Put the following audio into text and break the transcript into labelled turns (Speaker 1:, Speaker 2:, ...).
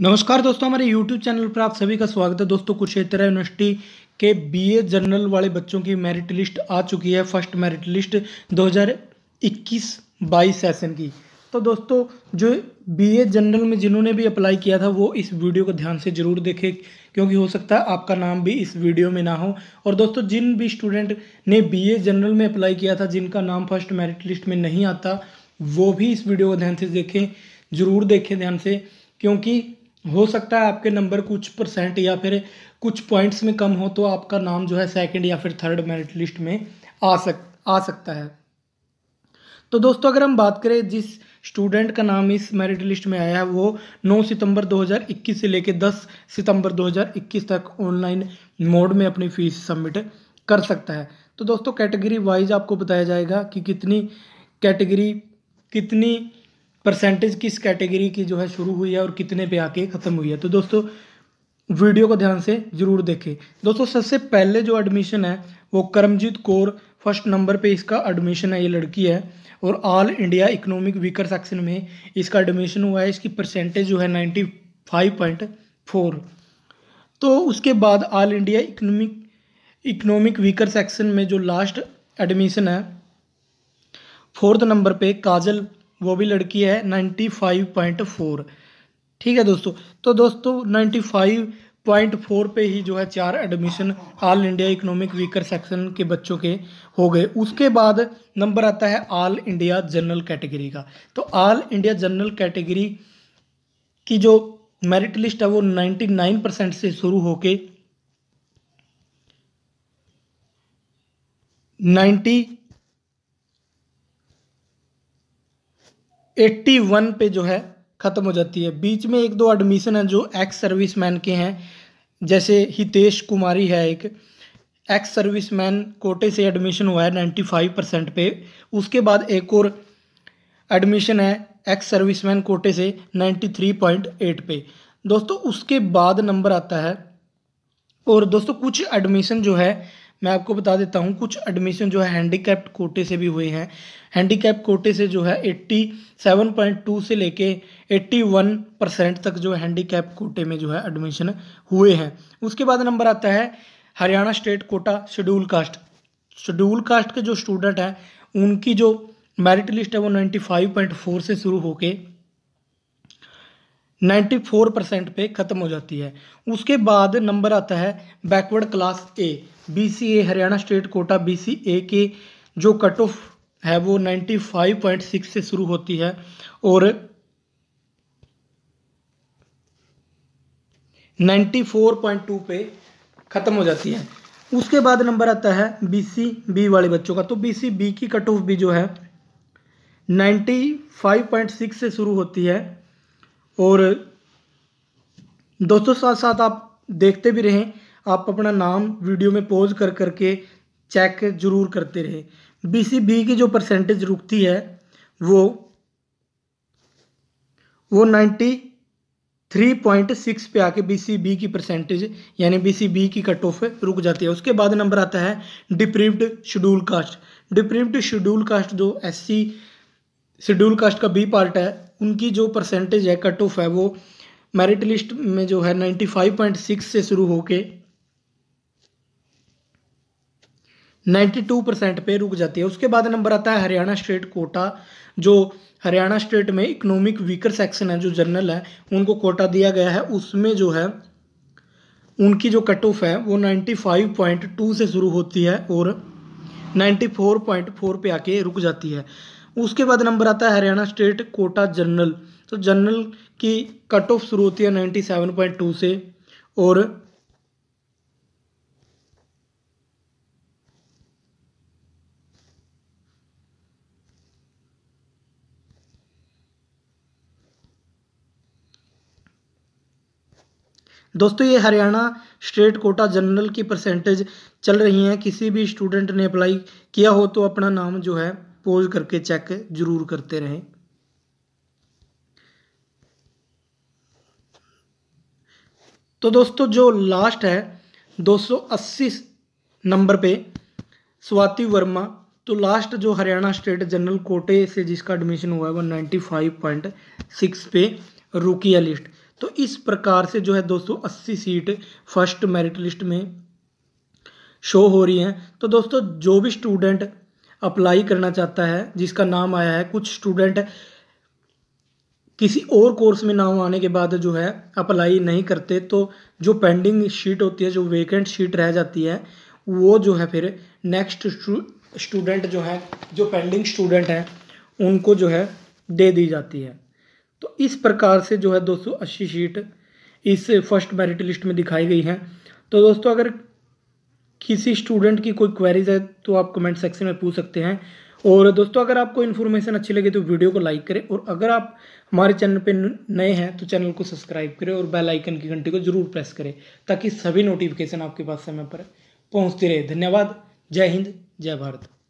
Speaker 1: नमस्कार दोस्तों हमारे YouTube चैनल पर आप सभी का स्वागत है दोस्तों कुरुक्षेत्र यूनिवर्सिटी के बीए जनरल वाले बच्चों की मेरिट लिस्ट आ चुकी है फर्स्ट मेरिट लिस्ट 2021-22 सेशन की तो दोस्तों जो बीए जनरल में जिन्होंने भी अप्लाई किया था वो इस वीडियो को ध्यान से ज़रूर देखें क्योंकि हो सकता है आपका नाम भी इस वीडियो में ना हो और दोस्तों जिन भी स्टूडेंट ने ए जनरल में अप्लाई किया था जिनका नाम फर्स्ट मेरिट लिस्ट में नहीं आता वो भी इस वीडियो को ध्यान से देखें ज़रूर देखें ध्यान से क्योंकि हो सकता है आपके नंबर कुछ परसेंट या फिर कुछ पॉइंट्स में कम हो तो आपका नाम जो है सेकंड या फिर थर्ड मेरिट लिस्ट में आ सक आ सकता है तो दोस्तों अगर हम बात करें जिस स्टूडेंट का नाम इस मेरिट लिस्ट में आया है वो 9 सितंबर 2021 से लेकर 10 सितंबर 2021 तक ऑनलाइन मोड में अपनी फीस सबमिट कर सकता है तो दोस्तों कैटेगरी वाइज आपको बताया जाएगा कि कितनी कैटेगरी कितनी परसेंटेज किस कैटेगरी की जो है शुरू हुई है और कितने पे आके ख़त्म हुई है तो दोस्तों वीडियो को ध्यान से ज़रूर देखें दोस्तों सबसे पहले जो एडमिशन है वो करमजीत कौर फर्स्ट नंबर पे इसका एडमिशन है ये लड़की है और all India economic weaker section में इसका एडमिशन हुआ है इसकी परसेंटेज जो है नाइन्टी फाइव पॉइंट फोर तो उसके बाद all India economic economic weaker section में जो लास्ट एडमिशन है फोर्थ नंबर पे काजल वो भी लड़की है नाइन्टी फाइव पॉइंट फोर ठीक है दोस्तों तो दोस्तों नाइन्टी फाइव पॉइंट फोर पे ही जो है चार admission all India economic weaker section के बच्चों के हो गए उसके बाद नंबर आता है ऑल इंडिया जनरल कैटेगरी का तो ऑल इंडिया जनरल कैटेगरी की जो मेरिट लिस्ट है वो नाइन्टी नाइन परसेंट से शुरू होके नाइन्टी एट्टी वन पे जो है ख़त्म हो जाती है बीच में एक दो एडमिशन है जो एक्स सर्विस मैन के हैं जैसे हितेश कुमारी है एक एक्स सर्विस मैन कोटे से एडमिशन हुआ है नाइन्टी फाइव परसेंट पे उसके बाद एक और एडमिशन है एक्स सर्विस मैन कोटे से नाइन्टी थ्री पॉइंट एट पे दोस्तों उसके बाद नंबर आता है और दोस्तों कुछ एडमिशन जो है मैं आपको बता देता हूँ कुछ एडमिशन जो है हैंडी कोटे से भी हुए हैं हैंडी कोटे से जो है 87.2 से लेके 81 परसेंट तक जो हैंडीकैप कोटे में जो है एडमिशन हुए हैं उसके बाद नंबर आता है Haryana state quota schedule caste schedule caste के जो स्टूडेंट हैं उनकी जो मेरिट लिस्ट है वो 95.4 से शुरू होकर नाइन्टी फोर परसेंट पे ख़त्म हो जाती है उसके बाद नंबर आता है backward class A B C A Haryana state quota B C A के जो कट ऑफ है वो नाइन्टी फाइव पॉइंट सिक्स से शुरू होती है और नाइन्टी फोर पॉइंट टू पे ख़त्म हो जाती है उसके बाद नंबर आता है बी सी बी वाले बच्चों का तो बी सी बी की कट ऑफ भी जो है नाइन्टी फाइव पॉइंट सिक्स से शुरू होती है और दोस्तों साथ साथ आप देखते भी रहें आप अपना नाम वीडियो में पोज कर करके चेक जरूर करते रहें बीसीबी की जो परसेंटेज रुकती है वो वो नाइन्टी थ्री पॉइंट सिक्स पे आके बीसीबी की परसेंटेज यानी बीसीबी की कट ऑफ रुक जाती है उसके बाद नंबर आता है deprived schedule caste deprived schedule caste जो एससी शेड्यूल कास्ट का बी पार्ट है उनकी जो परसेंटेज है कट ऑफ है वो मेरिट लिस्ट में जो है 95.6 से शुरू होके 92 परसेंट पे रुक जाती है उसके बाद नंबर आता है हरियाणा स्टेट कोटा जो हरियाणा स्टेट में इकोनॉमिक वीकर सेक्शन है जो जनरल है उनको कोटा दिया गया है उसमें जो है उनकी जो कट ऑफ है वो 95.2 से शुरू होती है और 94.4 पे आके रुक जाती है उसके बाद नंबर आता है हरियाणा स्टेट कोटा जनरल तो जनरल की कट ऑफ शुरू होती है नाइन्टी सेवन पॉइंट टू से और दोस्तों ये हरियाणा स्टेट कोटा जनरल की परसेंटेज चल रही हैं किसी भी स्टूडेंट ने अप्लाई किया हो तो अपना नाम जो है पोज करके चेक ज़रूर करते रहें तो दोस्तों जो लास्ट है 280 नंबर पे स्वाति वर्मा तो लास्ट जो हरियाणा स्टेट जनरल कोटे से जिसका एडमिशन हुआ है वो 95.6 पे रुकिया लिस्ट तो इस प्रकार से जो है 280 सीट फर्स्ट मेरिट लिस्ट में शो हो रही हैं तो दोस्तों जो भी स्टूडेंट अप्लाई करना चाहता है जिसका नाम आया है कुछ स्टूडेंट किसी और कोर्स में नाम आने के बाद जो है अप्लाई नहीं करते तो जो पेंडिंग शीट होती है जो वेकेंट शीट रह जाती है वो जो है फिर नेक्स्ट स्टूडेंट जो है जो पेंडिंग स्टूडेंट हैं उनको जो है दे दी जाती है तो इस प्रकार से जो है 280 शीट इस फर्स्ट मेरिट लिस्ट में दिखाई गई हैं तो दोस्तों अगर किसी स्टूडेंट की कोई क्वेरीज है तो आप कमेंट सेक्शन में पूछ सकते हैं और दोस्तों अगर आपको इन्फॉर्मेशन अच्छी लगे तो वीडियो को लाइक करें और अगर आप हमारे चैनल पर नए हैं तो चैनल को सब्सक्राइब करें और बेल आइकन की घंटी को जरूर प्रेस करें ताकि सभी नोटिफिकेशन आपके पास समय पर पहुंचती रहे धन्यवाद जय हिंद जय भारत